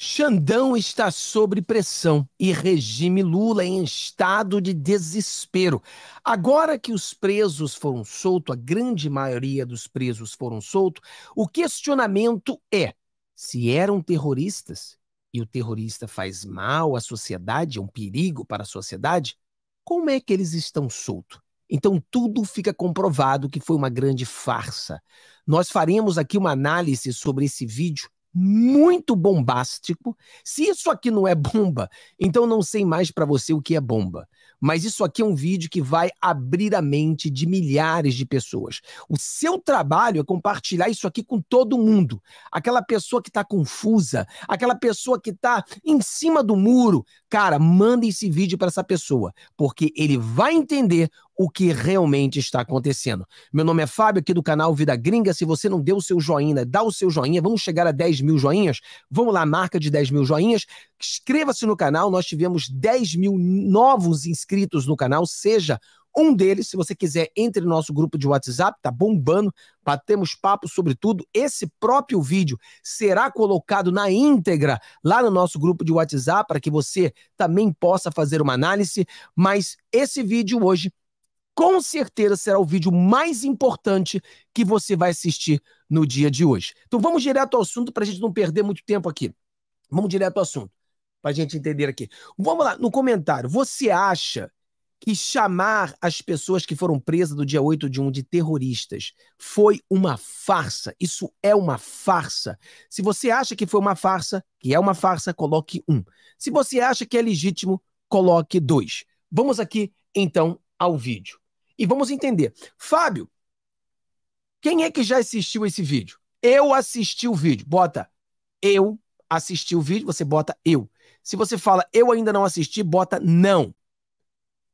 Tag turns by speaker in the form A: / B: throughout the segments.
A: Xandão está sob pressão e regime Lula em estado de desespero. Agora que os presos foram soltos, a grande maioria dos presos foram soltos, o questionamento é se eram terroristas e o terrorista faz mal à sociedade, é um perigo para a sociedade, como é que eles estão soltos? Então tudo fica comprovado que foi uma grande farsa. Nós faremos aqui uma análise sobre esse vídeo muito bombástico. Se isso aqui não é bomba, então não sei mais para você o que é bomba. Mas isso aqui é um vídeo que vai abrir a mente de milhares de pessoas. O seu trabalho é compartilhar isso aqui com todo mundo. Aquela pessoa que está confusa, aquela pessoa que está em cima do muro, cara, manda esse vídeo para essa pessoa, porque ele vai entender o que realmente está acontecendo. Meu nome é Fábio, aqui do canal Vida Gringa. Se você não deu o seu joinha, né, dá o seu joinha. Vamos chegar a 10 mil joinhas? Vamos lá, marca de 10 mil joinhas. Inscreva-se no canal, nós tivemos 10 mil novos inscritos no canal, seja um deles, se você quiser, entre no nosso grupo de WhatsApp, tá bombando, batemos papo sobre tudo. Esse próprio vídeo será colocado na íntegra lá no nosso grupo de WhatsApp para que você também possa fazer uma análise, mas esse vídeo hoje com certeza será o vídeo mais importante que você vai assistir no dia de hoje. Então vamos direto ao assunto para a gente não perder muito tempo aqui. Vamos direto ao assunto, para a gente entender aqui. Vamos lá, no comentário, você acha que chamar as pessoas que foram presas do dia 8 de 1 de terroristas foi uma farsa. Isso é uma farsa. Se você acha que foi uma farsa, que é uma farsa, coloque um. Se você acha que é legítimo, coloque dois. Vamos aqui, então, ao vídeo e vamos entender. Fábio, quem é que já assistiu esse vídeo? Eu assisti o vídeo. Bota eu assisti o vídeo, você bota eu. Se você fala eu ainda não assisti, bota não.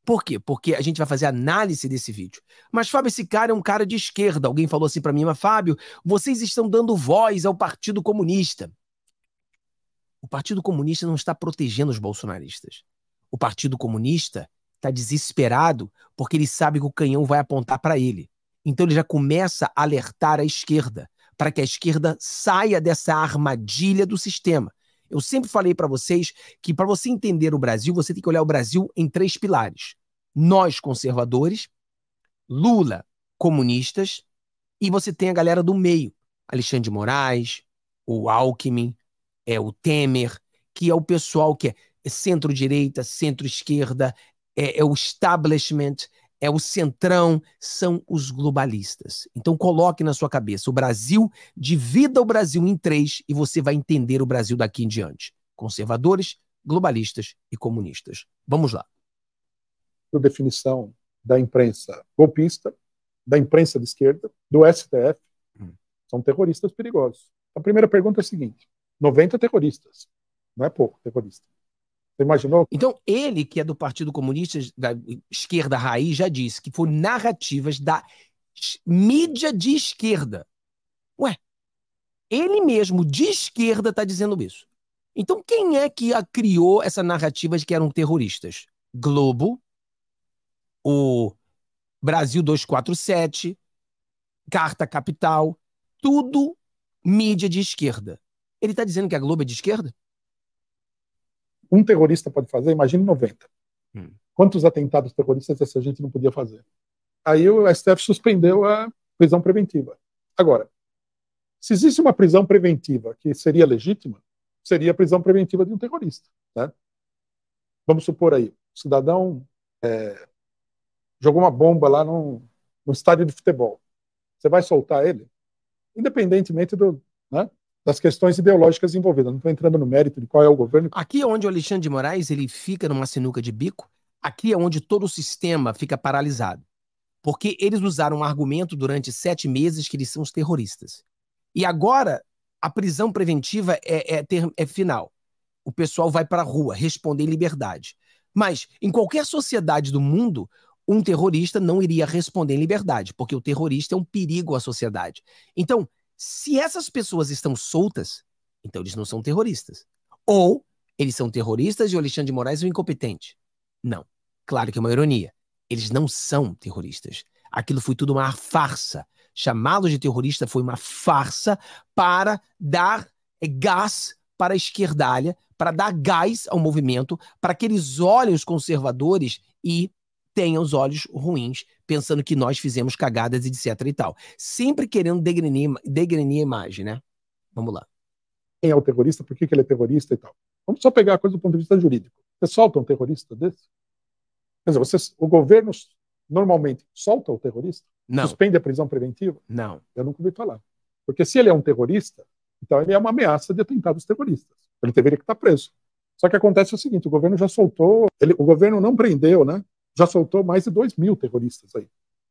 A: Por quê? Porque a gente vai fazer análise desse vídeo. Mas, Fábio, esse cara é um cara de esquerda. Alguém falou assim para mim, mas, Fábio, vocês estão dando voz ao Partido Comunista. O Partido Comunista não está protegendo os bolsonaristas. O Partido Comunista está desesperado porque ele sabe que o canhão vai apontar para ele. Então ele já começa a alertar a esquerda para que a esquerda saia dessa armadilha do sistema. Eu sempre falei para vocês que para você entender o Brasil, você tem que olhar o Brasil em três pilares: nós conservadores, Lula comunistas e você tem a galera do meio, Alexandre de Moraes, o Alckmin, é o Temer, que é o pessoal que é centro-direita, centro-esquerda, é, é o establishment, é o centrão, são os globalistas. Então coloque na sua cabeça o Brasil, divida o Brasil em três e você vai entender o Brasil daqui em diante. Conservadores, globalistas e comunistas. Vamos lá. Por definição da imprensa golpista, da imprensa de esquerda, do
B: STF, hum. são terroristas perigosos. A primeira pergunta é a seguinte: 90 terroristas,
A: não é pouco terrorista. Você imaginou? Então, ele, que é do Partido Comunista da esquerda raiz, já disse que foram narrativas da mídia de esquerda. Ué, ele mesmo de esquerda está dizendo isso. Então, quem é que criou essa narrativa de que eram terroristas? Globo, o Brasil 247, Carta Capital, tudo mídia de esquerda. Ele está dizendo que a Globo é de esquerda? um terrorista pode fazer, imagine 90. Hum. Quantos
B: atentados terroristas essa gente não podia fazer? Aí o STF suspendeu a prisão preventiva. Agora, se existe uma prisão preventiva que seria legítima, seria a prisão preventiva de um terrorista. Né? Vamos supor aí, o cidadão é, jogou uma bomba lá no, num estádio de futebol. Você vai soltar ele? Independentemente do, né, das questões ideológicas envolvidas. Não estou entrando
A: no mérito de qual é o governo. Aqui é onde o Alexandre de Moraes ele fica numa sinuca de bico. Aqui é onde todo o sistema fica paralisado. Porque eles usaram um argumento durante sete meses que eles são os terroristas. E agora a prisão preventiva é, é, ter, é final. O pessoal vai para a rua responder em liberdade. Mas em qualquer sociedade do mundo, um terrorista não iria responder em liberdade, porque o terrorista é um perigo à sociedade. Então, se essas pessoas estão soltas, então eles não são terroristas. Ou eles são terroristas e o Alexandre de Moraes é um incompetente. Não. Claro que é uma ironia. Eles não são terroristas. Aquilo foi tudo uma farsa. Chamá-los de terrorista foi uma farsa para dar é, gás para a esquerdalha, para dar gás ao movimento, para que eles olhem os conservadores e tenham os olhos ruins pensando que nós fizemos cagadas, etc e tal. Sempre querendo degrenir, degrenir a imagem, né? Vamos lá.
B: Quem é o terrorista, por que, que ele é terrorista e tal. Vamos só pegar a coisa do ponto de vista jurídico. Você solta um terrorista desse? Quer dizer, você, o governo normalmente solta o terrorista? Não. Suspende a prisão preventiva? Não. Eu nunca ouvi falar. Porque se ele é um terrorista, então ele é uma ameaça de atentados terroristas. Ele deveria estar tá preso. Só que acontece o seguinte: o governo já soltou, ele, o governo não prendeu, né? já soltou mais de 2 mil terroristas aí.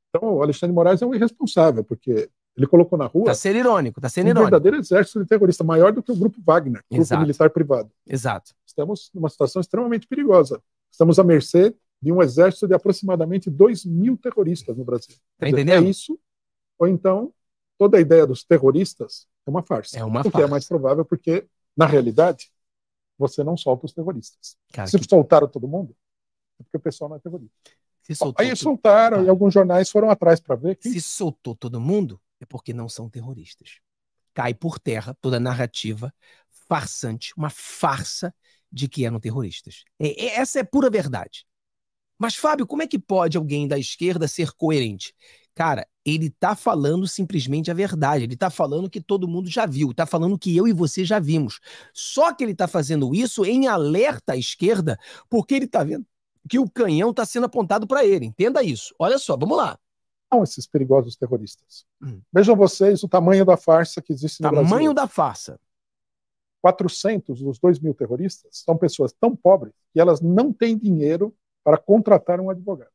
B: Então, o Alexandre Moraes é um irresponsável, porque ele colocou na rua. Está sendo irônico, está sendo um irônico. Um verdadeiro exército de terrorista, maior do que o grupo Wagner, Exato. grupo militar privado. Exato. Estamos numa situação extremamente perigosa. Estamos à mercê de um exército de aproximadamente 2 mil terroristas no Brasil. Tá dizer, é isso, ou então toda a ideia dos terroristas é uma farsa. É uma farsa. o que é mais provável, porque, na realidade, você não solta os terroristas. Cara, Se que... soltaram todo mundo, porque o pessoal não é terrorista.
A: Aí tudo. soltaram ah. e alguns jornais foram atrás para ver. Quem... Se soltou todo mundo, é porque não são terroristas. Cai por terra toda a narrativa farsante, uma farsa de que eram terroristas. É, é essa é pura verdade. Mas, Fábio, como é que pode alguém da esquerda ser coerente? Cara, ele está falando simplesmente a verdade. Ele está falando que todo mundo já viu, está falando que eu e você já vimos. Só que ele está fazendo isso em alerta à esquerda, porque ele está vendo que o canhão está sendo apontado para ele. Entenda isso. Olha só, vamos lá. Não, esses perigosos terroristas. Hum.
B: Vejam vocês o tamanho da farsa que existe no tamanho Brasil. Tamanho da farsa. 400 dos 2 mil terroristas são pessoas tão pobres que elas não têm dinheiro para contratar um advogado.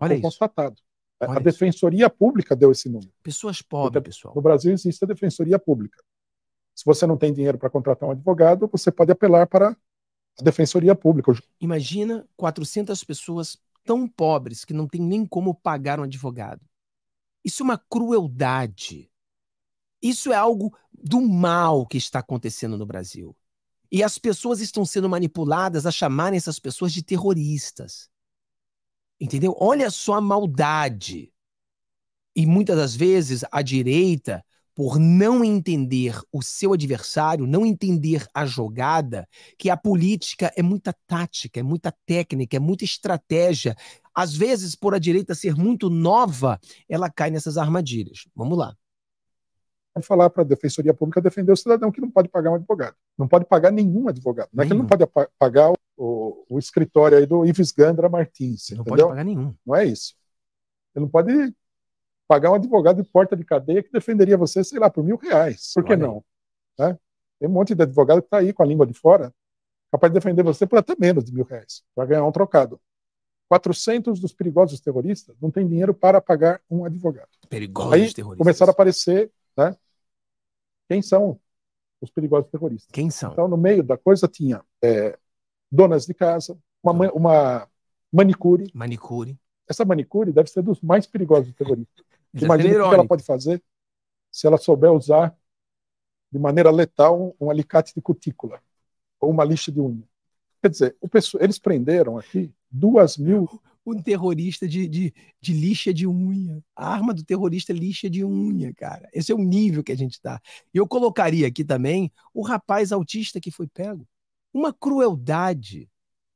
B: Olha Foi isso. constatado. Olha a isso. Defensoria Pública deu esse número. Pessoas pobres, então, pessoal. No Brasil existe a Defensoria Pública. Se você não tem dinheiro para contratar um advogado, você pode apelar para a defensoria pública.
A: Imagina 400 pessoas tão pobres que não tem nem como pagar um advogado. Isso é uma crueldade. Isso é algo do mal que está acontecendo no Brasil. E as pessoas estão sendo manipuladas a chamarem essas pessoas de terroristas. Entendeu? Olha só a maldade. E muitas das vezes a direita por não entender o seu adversário, não entender a jogada, que a política é muita tática, é muita técnica, é muita estratégia. Às vezes, por a direita ser muito nova, ela cai nessas armadilhas. Vamos lá
B: é falar para a Defensoria Pública defender o cidadão que não pode pagar um advogado. Não pode pagar nenhum advogado. Não é que ele não pode pagar o, o, o escritório aí do Ives Gandra Martins. Não entendeu? pode pagar nenhum. Não é isso. Ele não pode pagar um advogado de porta de cadeia que defenderia você, sei lá, por mil reais. Por que não? Né? Tem um monte de advogado que está aí com a língua de fora, capaz de defender você por até menos de mil reais, para ganhar um trocado. 400 dos perigosos terroristas não têm dinheiro para pagar um advogado.
A: Perigosos aí, terroristas.
B: Começaram a aparecer, né? Quem são os perigosos terroristas? Quem são? Então, no meio da coisa tinha é, donas de casa, uma, tá. uma manicure. Manicure. Essa manicure deve ser dos mais perigosos terroristas. Imagina o que ela pode fazer se ela souber usar de maneira letal um alicate de cutícula ou uma lixa de unha. Quer dizer, pessoal, eles prenderam aqui duas mil.
A: Um terrorista de, de, de, lixa de unha. A arma do terrorista é lixa de unha, cara. Esse é o nível que a gente está. E eu colocaria aqui também o rapaz autista que foi pego. Uma crueldade,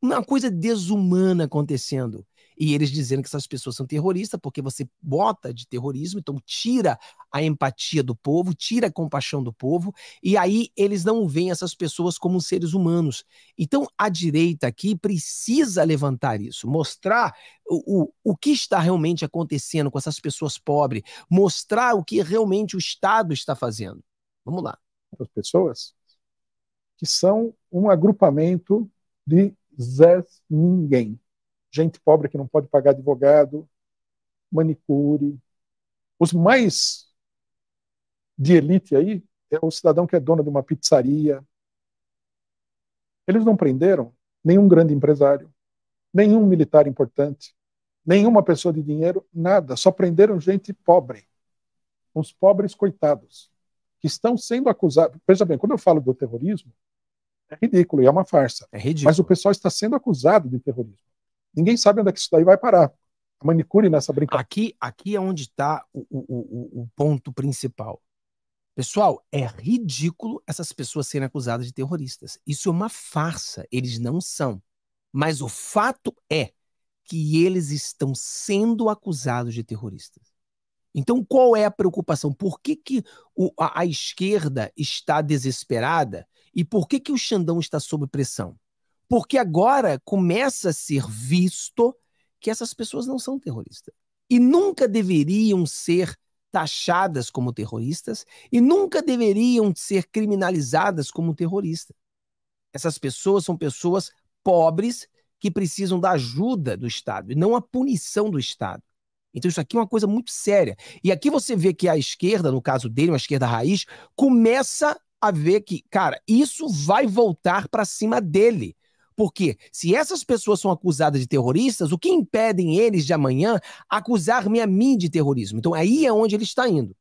A: uma coisa desumana acontecendo e eles dizendo que essas pessoas são terroristas, porque você bota de terrorismo, então tira a empatia do povo, tira a compaixão do povo, e aí eles não veem essas pessoas como seres humanos. Então a direita aqui precisa levantar isso, mostrar o, o, o que está realmente acontecendo com essas pessoas pobres, mostrar o que realmente o Estado está fazendo. Vamos lá. As pessoas que
B: são um agrupamento de Zés Ninguém gente pobre que não pode pagar advogado, manicure. Os mais de elite aí é o cidadão que é dono de uma pizzaria. Eles não prenderam nenhum grande empresário, nenhum militar importante, nenhuma pessoa de dinheiro, nada. Só prenderam gente pobre, uns pobres coitados, que estão sendo acusados. Veja bem, quando eu falo do terrorismo, é ridículo e é uma farsa. É ridículo. Mas o pessoal está sendo acusado de terrorismo. Ninguém sabe onde é que isso
A: daí vai parar. A manicure nessa brincadeira. Aqui, aqui é onde está o, o, o ponto principal. Pessoal, é ridículo essas pessoas serem acusadas de terroristas. Isso é uma farsa. Eles não são. Mas o fato é que eles estão sendo acusados de terroristas. Então, qual é a preocupação? Por que, que o, a, a, esquerda está desesperada e por que, que o Xandão está sob pressão? Porque agora começa a ser visto que essas pessoas não são terroristas. E nunca deveriam ser taxadas como terroristas e nunca deveriam ser criminalizadas como terroristas. Essas pessoas são pessoas pobres que precisam da ajuda do Estado e não a punição do Estado. Então isso aqui é uma coisa muito séria. E aqui você vê que a esquerda, no caso dele, uma esquerda raiz, começa a ver que, cara, isso vai voltar para cima dele. Porque se essas pessoas são acusadas de terroristas, o que impedem eles de amanhã acusar-me a mim de terrorismo? Então aí é onde ele está indo.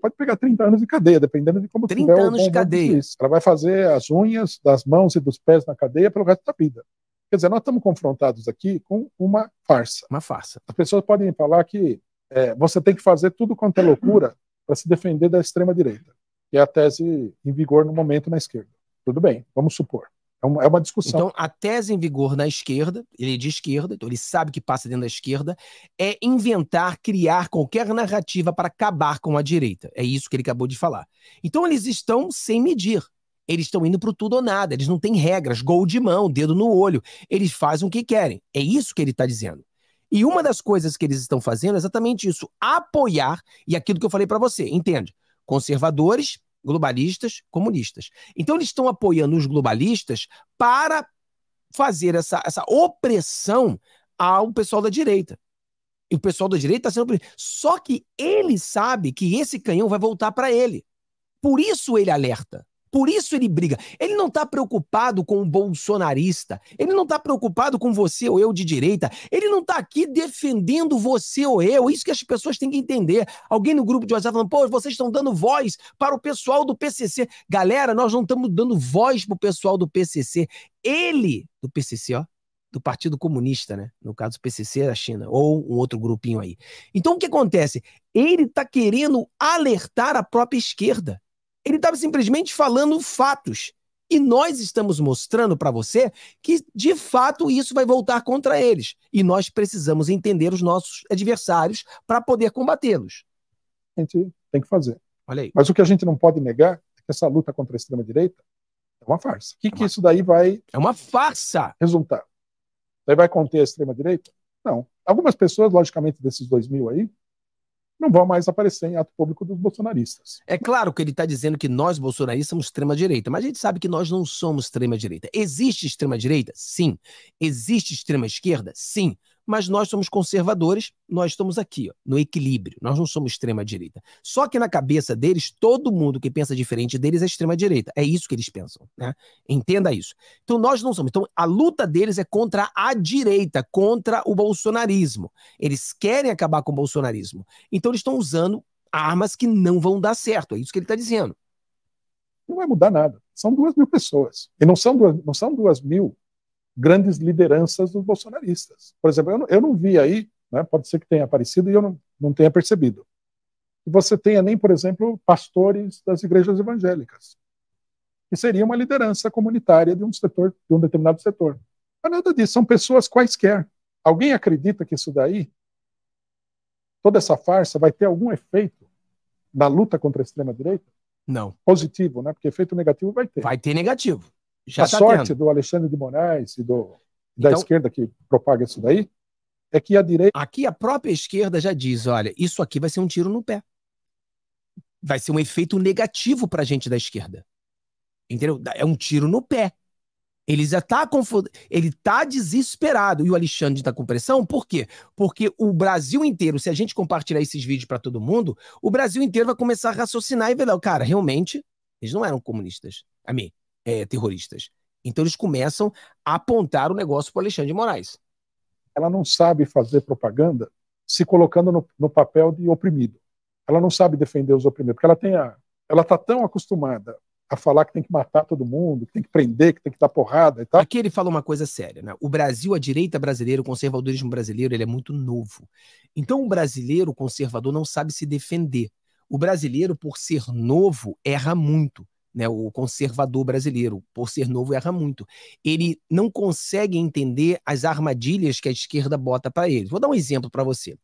B: Pode pegar 30 anos de cadeia, dependendo de como 30 anos de cadeia. Ela vai fazer as unhas das mãos e dos pés na cadeia pelo resto da vida. Quer dizer, nós estamos confrontados aqui com uma farsa. Uma farsa. As pessoas podem falar que é, você tem que fazer tudo quanto é loucura para se defender da extrema-direita, que é a tese em vigor no momento na esquerda.
A: Tudo bem, vamos supor. É, é uma, discussão. Então, a tese em vigor na esquerda, ele é de esquerda, então ele sabe que passa dentro da esquerda, é inventar, criar qualquer narrativa para acabar com a direita. É isso que ele acabou de falar. Então, eles estão sem medir. Eles estão indo para tudo ou nada. Eles não têm regras, gol de mão, dedo no olho. Eles fazem o que querem. É isso que ele está dizendo. E uma das coisas que eles estão fazendo é exatamente isso: apoiar, e aquilo que eu falei para você, entende? Conservadores globalistas, comunistas. Então eles estão apoiando os globalistas para fazer essa, essa opressão ao pessoal da direita. E o pessoal da direita está sendo oprimido. Só que ele sabe que esse canhão vai voltar para ele. Por isso ele alerta. Por isso ele briga. Ele não está preocupado com o bolsonarista. Ele não está preocupado com você ou eu de direita. Ele não está aqui defendendo você ou eu. Isso que as pessoas têm que entender. Alguém no grupo de WhatsApp falando, pô, vocês estão dando voz para o pessoal do PCC. Galera, nós não estamos dando voz para o pessoal do PCC. Ele, do PCC, ó, do Partido Comunista, né? No caso, o PCC da é China, ou um outro grupinho aí. Então, o que acontece? Ele está querendo alertar a própria esquerda. Ele estava simplesmente falando fatos. E nós estamos mostrando para você que, de fato, isso vai voltar contra eles. E nós precisamos entender os nossos adversários para poder combatê-los. A
B: gente tem que fazer. Olha aí. Mas o que a gente não pode negar é que essa luta contra a extrema-direita é uma farsa. O que, é uma... que isso daí vai. É uma farsa! Resultar. Daí vai conter a extrema-direita? Não. Algumas pessoas, logicamente, desses dois mil aí, não vão mais aparecer em ato
A: público dos bolsonaristas. É claro que ele está dizendo que nós, bolsonaristas, somos extrema-direita, mas a gente sabe que nós não somos extrema-direita. Existe extrema-direita? Sim. Existe extrema-esquerda? Sim mas nós somos conservadores, nós estamos aqui, ó, no equilíbrio, nós não somos extrema-direita. Só que na cabeça deles, todo mundo que pensa diferente deles é extrema-direita. É isso que eles pensam, né? Entenda isso. Então nós não somos. Então a luta deles é contra a direita, contra o bolsonarismo. Eles querem acabar com o bolsonarismo. Então eles estão usando armas que não vão dar certo. É isso que ele está dizendo.
B: Não vai mudar nada. São duas mil pessoas. E não são duas, não são duas mil grandes lideranças dos bolsonaristas. Por exemplo, eu não, eu não vi aí, né, pode ser que tenha aparecido e eu não, não tenha percebido, que você tenha nem, por exemplo, pastores das igrejas evangélicas, que seria uma liderança comunitária de um setor, de um determinado setor. Mas nada disso, são pessoas quaisquer. Alguém acredita que isso daí, toda essa farsa, vai ter algum efeito na luta contra a extrema-direita? Não. Positivo, né? Porque efeito negativo vai ter. Vai ter negativo. Já a tá sorte tendo.
A: do Alexandre de Moraes e do, da então, esquerda que propaga isso daí é que a direita. Aqui a própria esquerda já diz: olha, isso aqui vai ser um tiro no pé. Vai ser um efeito negativo para a gente da esquerda. Entendeu? É um tiro no pé. Ele já tá confund... ele tá desesperado e o Alexandre está com pressão, por quê? Porque o Brasil inteiro, se a gente compartilhar esses vídeos para todo mundo, o Brasil inteiro vai começar a raciocinar e ver, cara, realmente eles não eram comunistas. A mim, é, terroristas. Então eles começam a apontar o negócio para Alexandre de Moraes.
B: Ela não sabe fazer propaganda se colocando no, no, papel de oprimido. Ela não sabe defender os oprimidos, porque ela tem a, ela está tão acostumada a falar que tem que matar todo mundo,
A: que tem que prender, que tem que dar porrada e tal. Aqui ele fala uma coisa séria, né? O Brasil, a direita brasileira, o conservadorismo brasileiro, ele é muito novo. Então o brasileiro conservador não sabe se defender. O brasileiro, por ser novo, erra muito né, o conservador brasileiro, por ser novo, erra muito. Ele não consegue entender as armadilhas que a esquerda bota para ele. Vou dar um exemplo para você.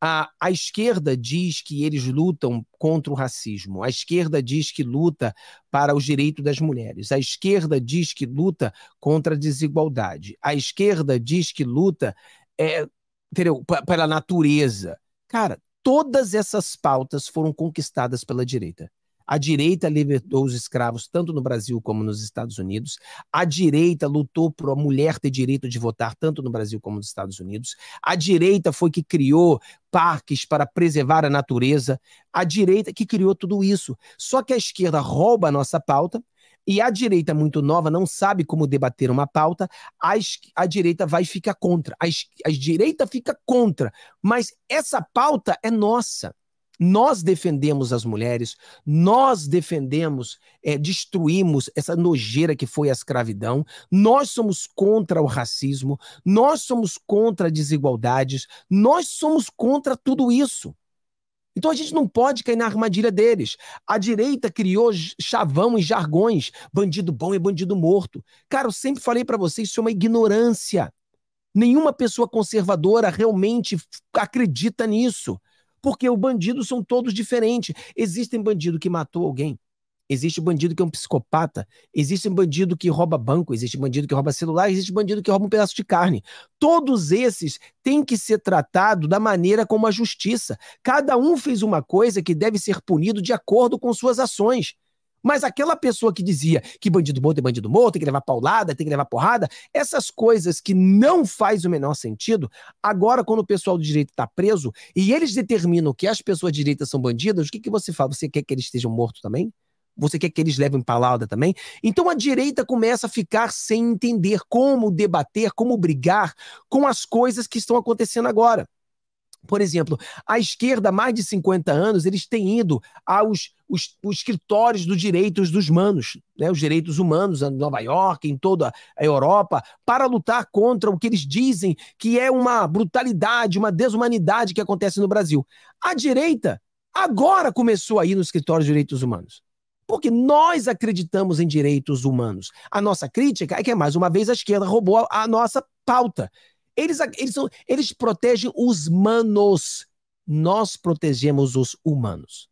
A: A, a, esquerda diz que eles lutam contra o racismo, a esquerda diz que luta para os direitos das mulheres, a esquerda diz que luta contra a desigualdade, a esquerda diz que luta é, entendeu, pela natureza. Cara, todas essas pautas foram conquistadas pela direita. A direita libertou os escravos tanto no Brasil como nos Estados Unidos. A direita lutou para a mulher ter direito de votar tanto no Brasil como nos Estados Unidos. A direita foi que criou parques para preservar a natureza. A direita que criou tudo isso. Só que a esquerda rouba a nossa pauta. E a direita muito nova não sabe como debater uma pauta, a, a direita vai ficar contra. A, a direita fica contra, mas essa pauta é nossa. Nós defendemos as mulheres, nós defendemos, é, destruímos essa nojeira que foi a escravidão, nós somos contra o racismo, nós somos contra desigualdades, nós somos contra tudo isso. Então a gente não pode cair na armadilha deles. A direita criou chavão e jargões, bandido bom e bandido morto. Cara, eu sempre falei para vocês, isso é uma ignorância. Nenhuma pessoa conservadora realmente acredita nisso. Porque o bandido são todos diferentes. Existem bandido que matou alguém. Existe bandido que é um psicopata, existe bandido que rouba banco, existe bandido que rouba celular, existe bandido que rouba um pedaço de carne. Todos esses têm que ser tratados da maneira como a justiça. Cada um fez uma coisa que deve ser punido de acordo com suas ações. Mas aquela pessoa que dizia que bandido morto é bandido morto, tem que levar paulada, tem que levar porrada, essas coisas que não faz o menor sentido, agora quando o pessoal do direito está preso e eles determinam que as pessoas de direita são bandidas, o que, que você fala? Você quer que eles estejam mortos também? Você quer que eles levem palavra também? Então a direita começa a ficar sem entender como debater, como brigar com as coisas que estão acontecendo agora. Por exemplo, a esquerda, há mais de 50 anos, eles têm ido aos os, os escritórios dos direitos dos humanos, né, os direitos humanos em Nova York, em toda a Europa, para lutar contra o que eles dizem que é uma brutalidade, uma desumanidade que acontece no Brasil. A direita agora começou a ir nos escritórios de direitos humanos. Porque nós acreditamos em direitos humanos. A nossa crítica é que, é mais uma vez, a esquerda roubou a nossa pauta eles, eles, eles protegem os manos. Nós protegemos os humanos.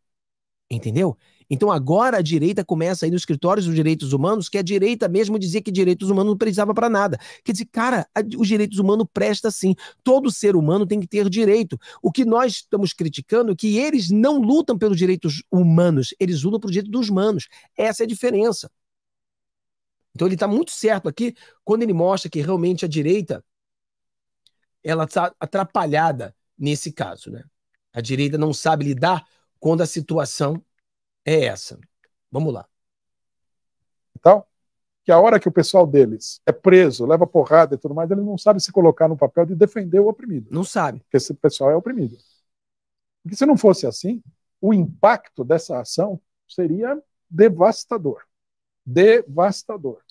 A: Entendeu? Então agora a direita começa aí nos escritórios dos direitos humanos, que a direita mesmo dizia que direitos humanos não precisava para nada. Quer dizer, cara, a, os direitos humanos presta sim. Todo ser humano tem que ter direito. O que nós estamos criticando é que eles não lutam pelos direitos humanos, eles lutam pelo direito dos humanos. Essa é a diferença. Então ele está muito certo aqui quando ele mostra que realmente a direita ela está atrapalhada nesse caso. Né? A direita não sabe lidar quando a situação é essa. Vamos lá. Então,
B: que a hora que o pessoal deles é preso, leva porrada e tudo mais, ele não sabe se colocar no papel de defender o oprimido. Não sabe. Porque esse pessoal é oprimido. Porque se não fosse assim, o impacto dessa ação seria devastador. Devastador.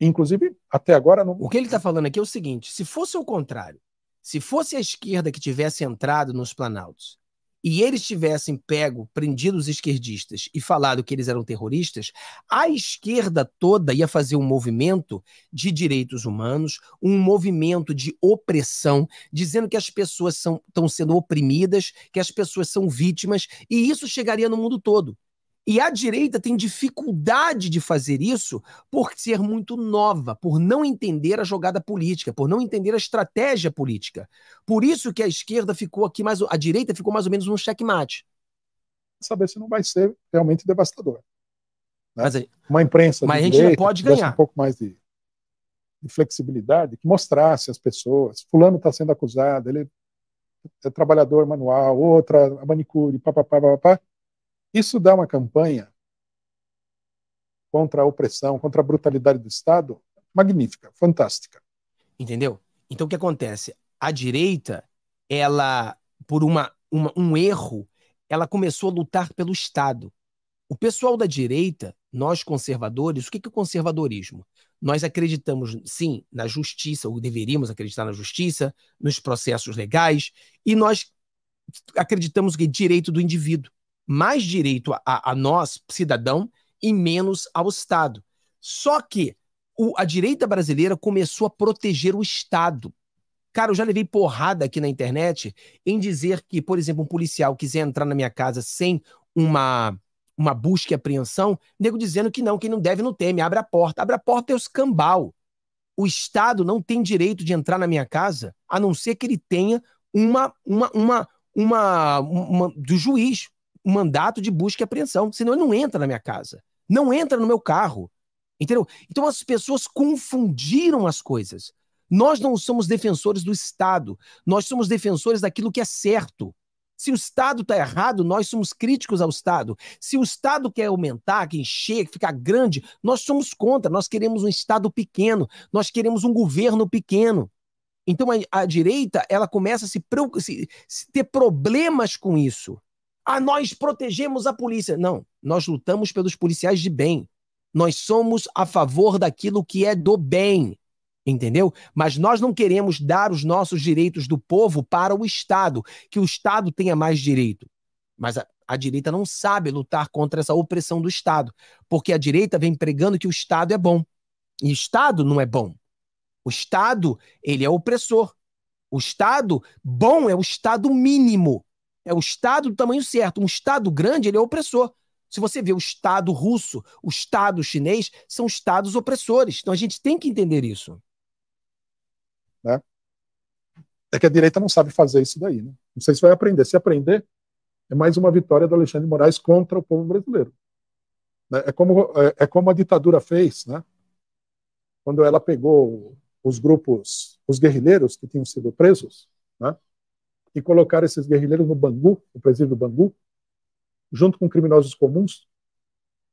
A: Inclusive, até agora não. O que ele está falando aqui é o seguinte: se fosse o contrário, se fosse a esquerda que tivesse entrado nos Planaltos e eles tivessem pego, prendido os esquerdistas e falado que eles eram terroristas, a esquerda toda ia fazer um movimento de direitos humanos, um movimento de opressão, dizendo que as pessoas estão sendo oprimidas, que as pessoas são vítimas, e isso chegaria no mundo todo. E a direita tem dificuldade de fazer isso por ser muito nova, por não entender a jogada política, por não entender a estratégia política. Por isso que a esquerda ficou aqui mais a direita ficou mais ou menos um checkmate. Saber se não vai ser realmente devastador.
B: Né? Mas, Uma imprensa mas a gente direita, pode ganhar um pouco mais de, de flexibilidade, que mostrasse às pessoas, fulano está sendo acusado, ele é trabalhador manual, outra a manicure, papapá, papapá isso dá uma campanha contra a opressão, contra a brutalidade
A: do Estado magnífica, fantástica. Entendeu? Então o que acontece? A direita, ela, por uma, uma, um erro, ela começou a lutar pelo Estado. O pessoal da direita, nós conservadores, o que é o conservadorismo? Nós acreditamos, sim, na justiça, ou deveríamos acreditar na justiça, nos processos legais, e nós acreditamos que é direito do indivíduo mais direito a, a nós, cidadão, e menos ao Estado. Só que o, a direita brasileira começou a proteger o Estado. Cara, eu já levei porrada aqui na internet em dizer que, por exemplo, um policial quiser entrar na minha casa sem uma uma busca e apreensão, nego dizendo que não, quem não deve não teme, abre a porta. Abre a porta é o escambau. O Estado não tem direito de entrar na minha casa, a não ser que ele tenha uma, uma, uma, uma, uma do juiz, mandato de busca e apreensão, senão ele não entra na minha casa, não entra no meu carro. Entendeu? Então as pessoas confundiram as coisas. Nós não somos defensores do Estado, nós somos defensores daquilo que é certo. Se o Estado está errado, nós somos críticos ao Estado. Se o Estado quer aumentar, quer encher, ficar grande, nós somos contra. Nós queremos um Estado pequeno, nós queremos um governo pequeno. Então a, a direita ela começa a se, se, se ter problemas com isso. Ah, nós protegemos a polícia. Não, nós lutamos pelos policiais de bem. Nós somos a favor daquilo que é do bem. Entendeu? Mas nós não queremos dar os nossos direitos do povo para o Estado, que o Estado tenha mais direito. Mas a, a direita não sabe lutar contra essa opressão do Estado, porque a direita vem pregando que o Estado é bom. E o Estado não é bom. O Estado, ele é opressor. O Estado bom é o Estado mínimo. É o Estado do tamanho certo. Um Estado grande, ele é opressor. Se você vê o Estado russo, o Estado chinês, são Estados opressores. Então a gente tem que entender isso.
B: Né? É que a direita não sabe fazer isso daí. Né? Não sei se vai aprender. Se aprender, é mais uma vitória do Alexandre de Moraes contra o povo brasileiro. Né? É como, é, é como a ditadura fez, né? quando ela pegou os grupos, os guerrilheiros que tinham sido presos, né? e colocaram esses guerrilheiros no Bangu, no presídio do Bangu, junto com criminosos comuns,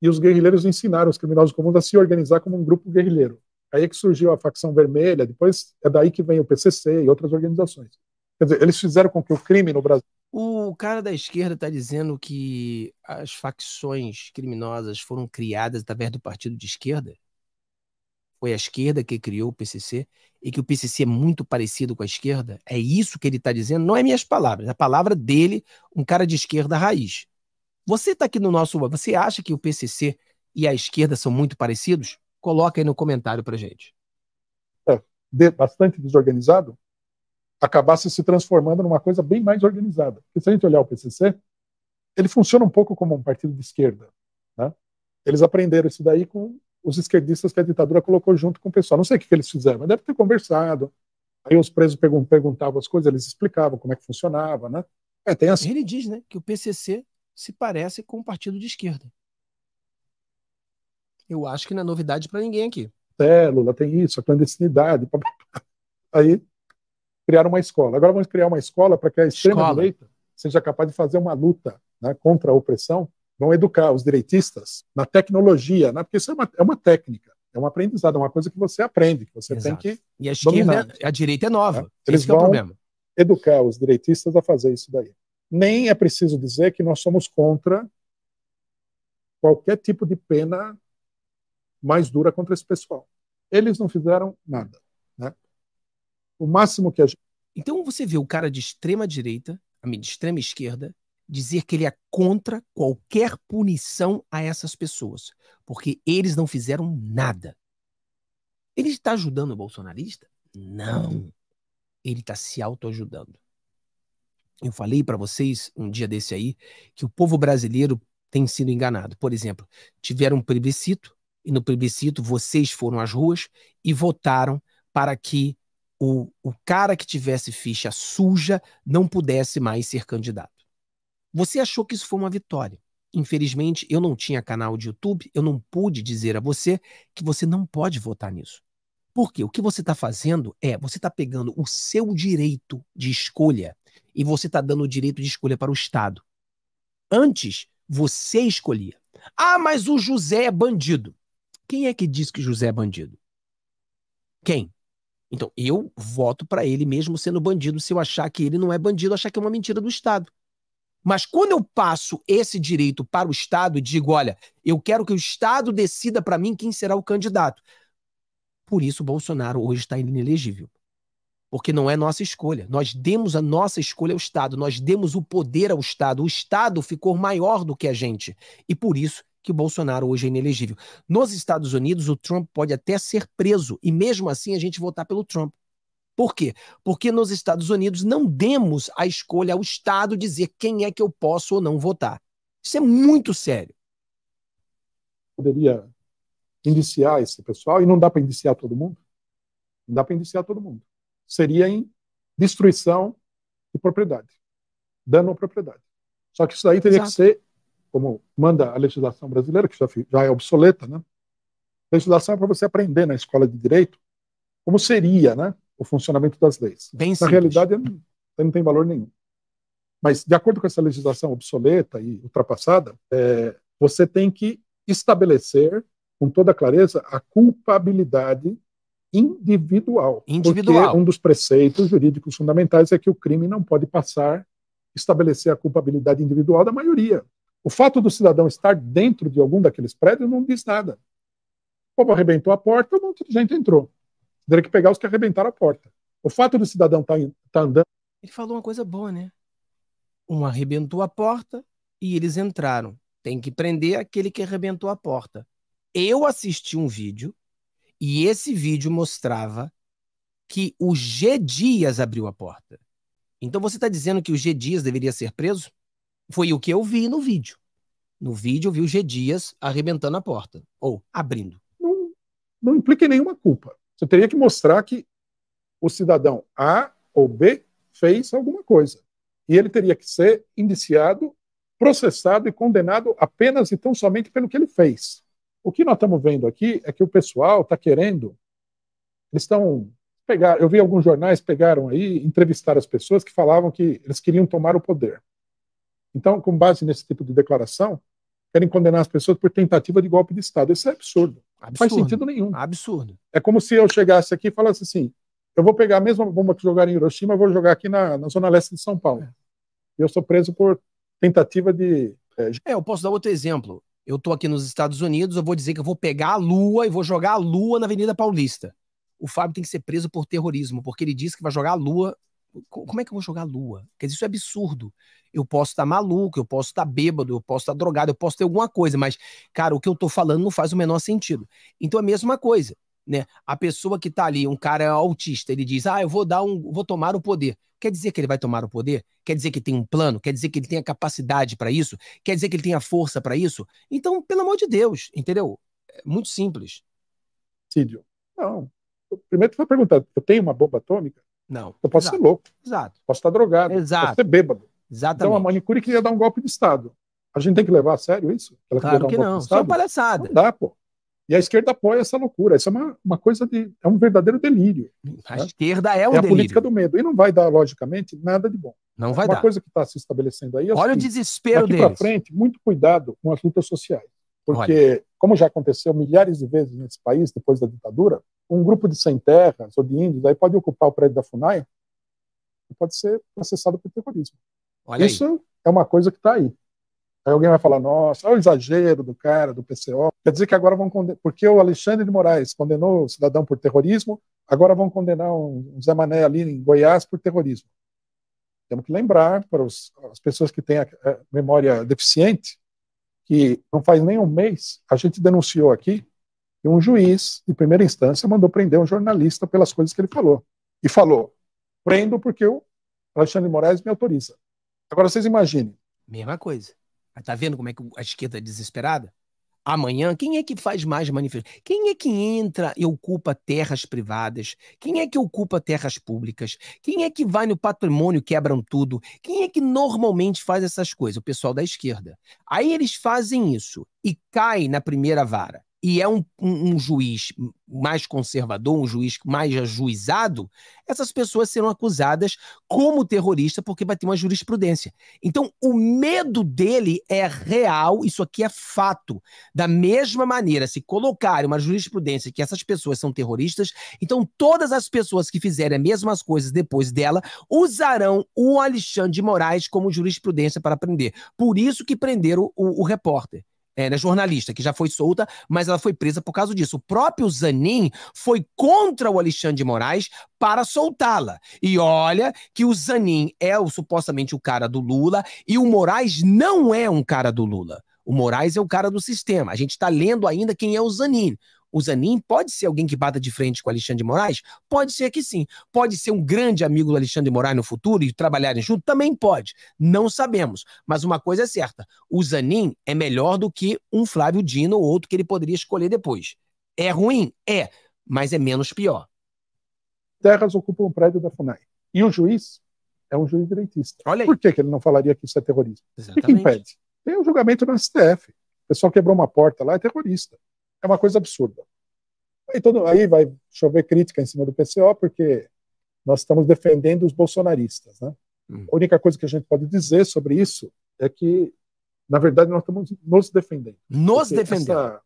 B: e os guerrilheiros ensinaram os criminosos comuns a se organizar como um grupo guerrilheiro. Aí é que surgiu a facção vermelha, depois é daí que vem o PCC e outras organizações. Quer dizer, eles fizeram com que o crime no Brasil.
A: O cara da esquerda está dizendo que as facções criminosas foram criadas através do partido de esquerda? foi a esquerda que criou o PCC e que o PCC é muito parecido com a esquerda? É isso que ele está dizendo? Não é minhas palavras, é a palavra dele, um cara de esquerda raiz. Você está aqui no nosso. Você acha que o PCC e a esquerda são muito parecidos? Coloca aí no comentário para gente. É, bastante desorganizado, acabasse
B: se transformando numa coisa bem mais organizada. Porque se a gente olhar o PCC, ele funciona um pouco como um partido de esquerda. Né? Eles aprenderam isso daí com os esquerdistas que a ditadura colocou junto com o pessoal. Não sei o que, eles fizeram, mas deve ter conversado. Aí os presos perguntavam as
A: coisas, eles explicavam como é que funcionava, né? É, tem assim. Ele diz, né, que o PCC se parece com o partido de esquerda. Eu acho que não é novidade para ninguém aqui.
B: Célula, tem isso, a clandestinidade. Aí criaram uma escola. Agora vamos criar uma escola para que a extrema-direita seja capaz de fazer uma luta né, contra a opressão vão educar os direitistas na tecnologia, né? porque isso é uma, é uma técnica, é um aprendizado, é uma coisa que você aprende, que você Exato. tem que.
A: E a esquerda, a direita é nova. Né? Eles Esse vão é o problema.
B: educar os direitistas a fazer isso daí. Nem é preciso dizer que nós somos contra qualquer tipo de pena mais dura contra esse pessoal.
A: Eles não fizeram nada. Né? O máximo que a gente. Então você vê o cara de extrema direita, de extrema esquerda, dizer que ele é contra qualquer punição a essas pessoas, porque eles não fizeram nada. Ele está ajudando o bolsonarista? Não. Ele está se autoajudando. Eu falei para vocês um dia desse aí que o povo brasileiro tem sido enganado. Por exemplo, tiveram um plebiscito e no plebiscito vocês foram às ruas e votaram para que o, o cara que tivesse ficha suja não pudesse mais ser candidato. Você achou que isso foi uma vitória. Infelizmente, eu não tinha canal de YouTube, eu não pude dizer a você que você não pode votar nisso. Porque o que você está fazendo é você está pegando o seu direito de escolha e você está dando o direito de escolha para o Estado. Antes, você escolhia. Ah, mas o José é bandido. Quem é que diz que José é bandido? Quem? Então, eu voto para ele mesmo sendo bandido se eu achar que ele não é bandido, achar que é uma mentira do Estado. Mas quando eu passo esse direito para o Estado e digo, olha, eu quero que o Estado decida para mim quem será o candidato. Por isso Bolsonaro hoje está inelegível. Porque não é nossa escolha. Nós demos a nossa escolha ao Estado, nós demos o poder ao Estado. O Estado ficou maior do que a gente. E por isso que o Bolsonaro hoje é inelegível. Nos Estados Unidos, o Trump pode até ser preso, e mesmo assim a gente votar pelo Trump. Por quê? Porque nos Estados Unidos não demos a escolha ao Estado dizer quem é que eu posso ou não votar. Isso é muito sério.
B: Poderia indiciar esse pessoal, e não dá para indiciar todo mundo. Não dá para indiciar todo mundo. Seria em destruição de propriedade, dano à propriedade. Só que isso daí teria Exato. que ser, como manda a legislação brasileira, que já, já é obsoleta, né? A legislação é para você aprender na escola de direito como seria, né? o funcionamento das leis. Bem Na simples. realidade, não tem valor nenhum. Mas, de acordo com essa legislação obsoleta e ultrapassada, é, você tem que estabelecer com toda clareza a culpabilidade individual. Individual. Porque um dos preceitos jurídicos fundamentais é que o crime não pode passar estabelecer a culpabilidade individual da maioria. O fato do cidadão estar dentro de algum daqueles prédios não diz nada. O povo arrebentou a porta, um monte de gente entrou. Teria que pegar os que arrebentaram a porta. O fato do cidadão estar tá, tá andando.
A: Ele falou uma coisa boa, né? Um arrebentou a porta e eles entraram. Tem que prender aquele que arrebentou a porta. Eu assisti um vídeo e esse vídeo mostrava que o G. Dias abriu a porta. Então você está dizendo que o G. Dias deveria ser preso? Foi o que eu vi no vídeo. No vídeo eu vi o G. Dias arrebentando a porta, ou abrindo. Não, não implica em nenhuma culpa. Você teria que
B: mostrar que
A: o cidadão A ou B
B: fez alguma coisa. E ele teria que ser indiciado, processado e condenado apenas e tão somente pelo que ele fez. O que nós estamos vendo aqui é que o pessoal está querendo. Eles estão. Pegar, eu vi alguns jornais pegaram aí, entrevistaram as pessoas que falavam que eles queriam tomar o poder. Então, com base nesse tipo de declaração, querem condenar as pessoas por tentativa de golpe de Estado. Isso é absurdo. Absurdo. Faz sentido
A: nenhum. Absurdo.
B: É como se eu chegasse aqui e falasse assim: eu vou pegar a mesma bomba que jogaram em Hiroshima, vou jogar aqui na, na zona leste de São Paulo. E é. eu sou preso por tentativa de. É, é eu posso
A: dar outro exemplo. Eu estou aqui nos Estados Unidos, eu vou dizer que eu vou pegar a lua e vou jogar a lua na Avenida Paulista. O Fábio tem que ser preso por terrorismo, porque ele disse que vai jogar a lua como é que eu vou jogar Lua? Quer dizer, isso é absurdo. Eu posso estar tá maluco, eu posso estar tá bêbado, eu posso estar tá drogado, eu posso ter alguma coisa, mas, cara, o que eu tô falando não faz o menor sentido. Então é a mesma coisa, né? A pessoa que tá ali, um cara autista, ele diz: "Ah, eu vou dar um, vou tomar o poder". Quer dizer que ele vai tomar o poder? Quer dizer que tem um plano? Quer dizer que ele tem a capacidade para isso? Quer dizer que ele tem a força para isso? Então, pelo amor de Deus, entendeu? É muito simples. Cídio. Não. Primeiro tu vai perguntar, eu tenho uma bomba atômica? Não. Eu posso Exato. ser louco. Exato.
B: Posso estar drogado. Exato. Posso ser bêbado. Exatamente. Então a manicure queria dar um golpe de Estado. A gente tem que levar a sério isso? Ela claro que um não. Isso é uma palhaçada. Não dá, pô. E a esquerda apoia essa loucura. Isso é uma, uma coisa de. É um verdadeiro delírio.
A: A né? esquerda é, é delírio. é a política
B: do medo. E não vai dar, logicamente, nada de bom. Não vai uma dar. Uma coisa que está se estabelecendo aí. É Olha assim, o desespero daqui para frente, muito cuidado com as lutas sociais. Porque, Olha. como já aconteceu milhares de vezes nesse país, depois da ditadura, um grupo de sem terras ou de índios aí pode ocupar o prédio da FUNAI e pode ser processado por terrorismo. Olha Isso aí. é uma coisa que está aí. Aí alguém vai falar, nossa, olha o exagero do cara, do PCO. Quer dizer que agora vão condenar. Porque o Alexandre de Moraes condenou o cidadão por terrorismo, agora vão condenar um Zé Mané ali em Goiás por terrorismo. Temos que lembrar para os, as pessoas que têm a, a memória deficiente que não faz nem um mês a gente denunciou aqui e um juiz, de primeira instância, mandou prender um jornalista pelas coisas que ele falou. E falou: prendo porque o Alexandre de Moraes me autoriza. Agora vocês imaginem.
A: Mesma coisa. Tá vendo como é que a esquerda é desesperada? Amanhã, quem é que faz mais manifestação? Quem é que entra e ocupa terras privadas? Quem é que ocupa terras públicas? Quem é que vai no patrimônio quebram tudo? Quem é que normalmente faz essas coisas? O pessoal da esquerda. Aí eles fazem isso e caem na primeira vara e é um, um, um juiz mais conservador, um juiz mais ajuizado, essas pessoas serão acusadas como terrorista porque vai ter uma jurisprudência. Então, o medo dele é real, isso aqui é fato. Da mesma maneira, se colocar uma jurisprudência que essas pessoas são terroristas, então todas as pessoas que fizerem as mesmas coisas depois dela usarão o Alexandre de Moraes como jurisprudência para prender. Por isso que prenderam o, o repórter era é, né, jornalista, que já foi solta, mas ela foi presa por causa disso. O próprio Zanin foi contra o Alexandre de Moraes para soltá-la. E olha que o Zanin é o, supostamente o cara do Lula e o Moraes não é um cara do Lula. O Moraes é o cara do sistema. A gente está lendo ainda quem é o Zanin o Zanin pode ser alguém que bata de frente com o Alexandre de Moraes? Pode ser que sim. Pode ser um grande amigo do Alexandre de Moraes no futuro e trabalharem junto? Também pode. Não sabemos. Mas uma coisa é certa: o Zanin é melhor do que um Flávio Dino ou outro que ele poderia escolher depois. É ruim? É, mas é menos pior.
B: Terras ocupa um prédio da FUNAI. E o juiz é um juiz direitista. Por que, que ele não falaria que isso é terrorismo? Exatamente. O que impede? Tem um julgamento no STF. O pessoal quebrou uma porta lá, é terrorista. É uma coisa absurda. Aí, todo, aí vai chover crítica em cima do PCO, porque nós estamos defendendo os bolsonaristas. Né? Hum. A única coisa que a gente pode dizer sobre isso é que, na verdade, nós estamos nos defendendo. Nos defendendo. Essa,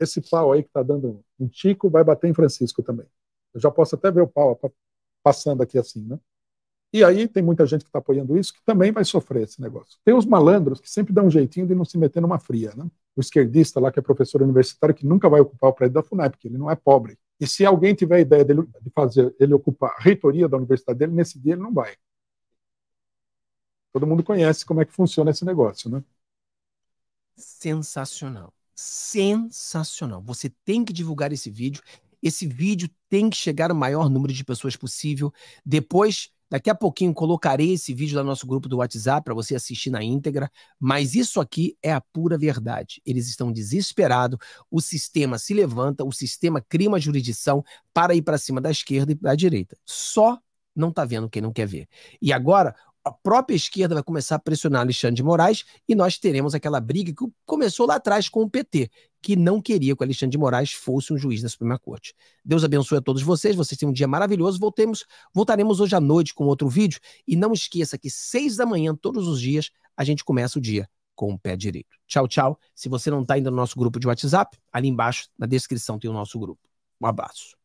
B: esse pau aí que está dando um tico vai bater em Francisco também. Eu já posso até ver o pau passando aqui assim, né? E aí tem muita gente que está apoiando isso que também vai sofrer esse negócio. Tem os malandros que sempre dão um jeitinho de não se meter numa fria, né? o esquerdista lá que é professor universitário que nunca vai ocupar o prédio da FUNAI, porque ele não é pobre. E se alguém tiver a ideia dele, de fazer ele ocupar a reitoria da universidade dele, nesse dia ele não vai.
A: Todo mundo conhece como é que
B: funciona esse negócio, né?
A: Sensacional. Sensacional. Você tem que divulgar esse vídeo. Esse vídeo tem que chegar ao maior número de pessoas possível. Depois Daqui a pouquinho colocarei esse vídeo lá no nosso grupo do WhatsApp para você assistir na íntegra, mas isso aqui é a pura verdade. Eles estão desesperados, o sistema se levanta, o sistema cria uma jurisdição para ir para cima da esquerda e da direita. Só não está vendo quem não quer ver. E agora, a própria esquerda vai começar a pressionar Alexandre de Moraes e nós teremos aquela briga que começou lá atrás com o PT, que não queria que o Alexandre de Moraes fosse um juiz da Suprema Corte. Deus abençoe a todos vocês, vocês têm um dia maravilhoso. Voltemos, voltaremos hoje à noite com outro vídeo e não esqueça que seis da manhã todos os dias a gente começa o dia com o pé direito. Tchau, tchau. Se você não está ainda no nosso grupo de WhatsApp, ali embaixo na descrição tem o nosso grupo. Um abraço.